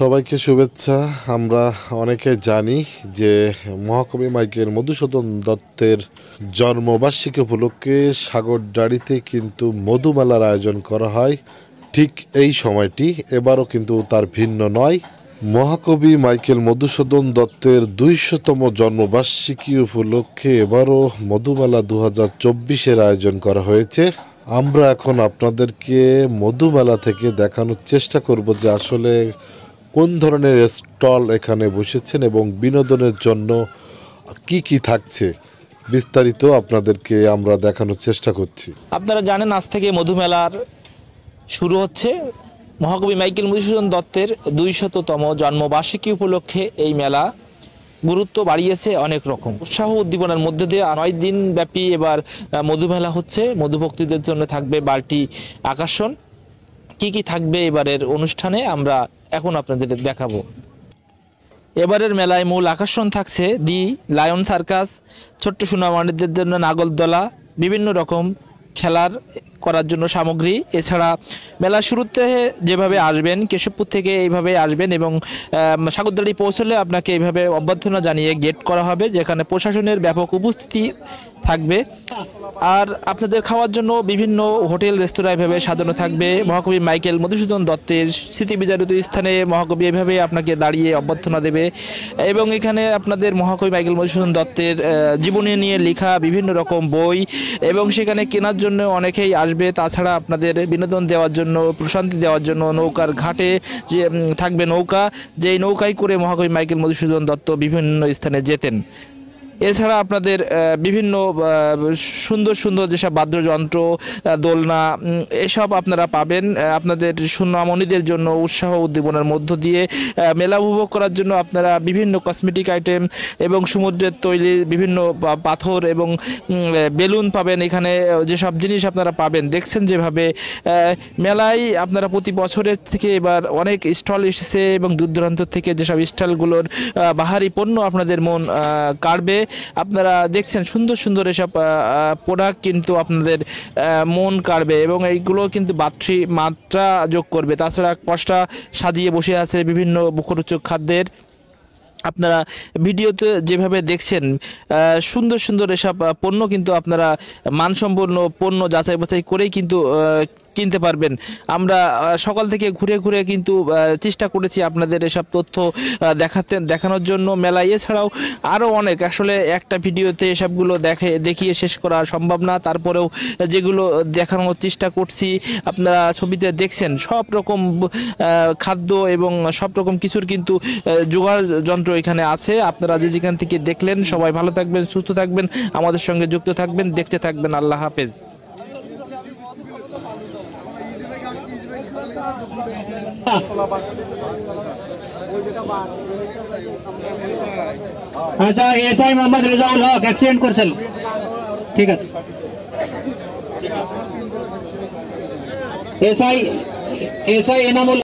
সবাইকে শুভেচ্ছা আমরা অনেকে জানি যে মহাকবি মাইকেল মধুসূদন দত্তের জন্মবার্ষিকী উপলক্ষে সাগরডাড়িতে কিন্তু মধুমেলার আয়োজন করা হয় ঠিক এই সময়টি এবারও কিন্তু তার ভিন্ন নয় মহাকবি মাইকেল মধুসূদন দত্তের দুইশতম জন্মবার্ষিকী উপলক্ষে এবারও মধুমেলা দু হাজার চব্বিশের আয়োজন করা হয়েছে আমরা এখন আপনাদেরকে মধুমেলা থেকে দেখানোর চেষ্টা করব যে আসলে কোন ধরনের স্টল এখানে বসেছেন এবং বিনোদনের জন্য কি কি থাকছে বিস্তারিত আপনাদেরকে আমরা দেখানোর চেষ্টা করছি আপনারা জানেন আজ থেকে মধুমেলার শুরু হচ্ছে মহাকবি মাইকেল মধুসূদন দত্তের দুইশততম জন্মবার্ষিকী উপলক্ষে এই মেলা গুরুত্ব বাড়িয়েছে অনেক রকম উৎসাহ উদ্দীপনার মধ্যে দিয়ে নয় দিন ব্যাপী এবার মধুমেলা হচ্ছে মধুভক্তিদের জন্য থাকবে বারটি আকর্ষণ কি কি থাকবে এবারের অনুষ্ঠানে আমরা এখন আপনাদের দেখাবো এবারের মেলায় মূল আকর্ষণ থাকছে দি লায়ন সার্কাস ছোট্ট সোনামানিদের জন্য নাগলদোলা বিভিন্ন রকম খেলার করার জন্য সামগ্রী এছাড়া মেলা শুরুতে যেভাবে আসবেন কেশবপুর থেকে এইভাবে আসবেন এবং সাগরদাড়ি পৌঁছলে আপনাকে এইভাবে অভ্যর্থনা জানিয়ে গেট করা হবে যেখানে প্রশাসনের ব্যাপক উপস্থিতি থাকবে আর আপনাদের খাওয়ার জন্য বিভিন্ন হোটেল রেস্তোরাঁ এভাবে সাজানো থাকবে মহাকবি মাইকেল মধুসূদন দত্তের স্মৃতি বিজারিত স্থানে মহাকবি এভাবে আপনাকে দাঁড়িয়ে অভ্যর্থনা দেবে এবং এখানে আপনাদের মহাকবি মাইকেল মধুসূদন দত্তের জীবনী নিয়ে লেখা বিভিন্ন রকম বই এবং সেখানে কেনার জন্য অনেকেই আসবে তাছাড়া আপনাদের বিনোদন দেওয়ার জন্য প্রশান্তি দেওয়ার জন্য নৌকার ঘাটে যে থাকবে নৌকা যেই নৌকায় করে মহাকবি মাইকেল মধুসূদন দত্ত বিভিন্ন স্থানে যেতেন এছাড়া আপনাদের বিভিন্ন সুন্দর সুন্দর যেসব বাদ্যযন্ত্র দোলনা এসব আপনারা পাবেন আপনাদের সুনামণিদের জন্য উৎসাহ উদ্দীপনার মধ্য দিয়ে মেলা উপভোগ করার জন্য আপনারা বিভিন্ন কসমেটিক আইটেম এবং সমুদ্রের তৈরি বিভিন্ন পাথর এবং বেলুন পাবেন এখানে যেসব জিনিস আপনারা পাবেন দেখছেন যেভাবে মেলায় আপনারা প্রতি বছরের থেকে এবার অনেক স্টল এসেছে এবং দূর দূরান্ত থেকে যেসব স্টলগুলোর বাহারি পণ্য আপনাদের মন কাড়বে আপনারা দেখছেন সুন্দর সুন্দর এসব প্রোডাক্ট কিন্তু আপনাদের মন কাড়বে এবং এইগুলো কিন্তু বাত্রি মাত্রা যোগ করবে তাছাড়া কষ্টা সাজিয়ে বসে আছে বিভিন্ন মুখরোচক খাদ্যের আপনারা ভিডিওতে যেভাবে দেখছেন সুন্দর সুন্দর এসব পণ্য কিন্তু আপনারা মানসম্পন্ন পণ্য যাচাই বাছাই করেই কিন্তু কিনতে পারবেন আমরা সকাল থেকে ঘুরে ঘুরে কিন্তু চেষ্টা করেছি আপনাদের এসব তথ্য দেখাতে দেখানোর জন্য মেলায় এছাড়াও আরও অনেক আসলে একটা ভিডিওতে এসবগুলো দেখে দেখিয়ে শেষ করা সম্ভব না তারপরেও যেগুলো দেখানোর চেষ্টা করছি আপনারা ছবিতে দেখছেন সব রকম খাদ্য এবং সব রকম কিছুর কিন্তু জোগাড় যন্ত্র এখানে আছে আপনারা যে যেখান থেকে দেখলেন সবাই ভালো থাকবেন সুস্থ থাকবেন আমাদের সঙ্গে যুক্ত থাকবেন দেখতে থাকবেন আল্লাহ হাফেজ अच्छा एस आई मोहम्मद रिजाउल हक एक्सिडेंट कर ठीक है S I S I Enamul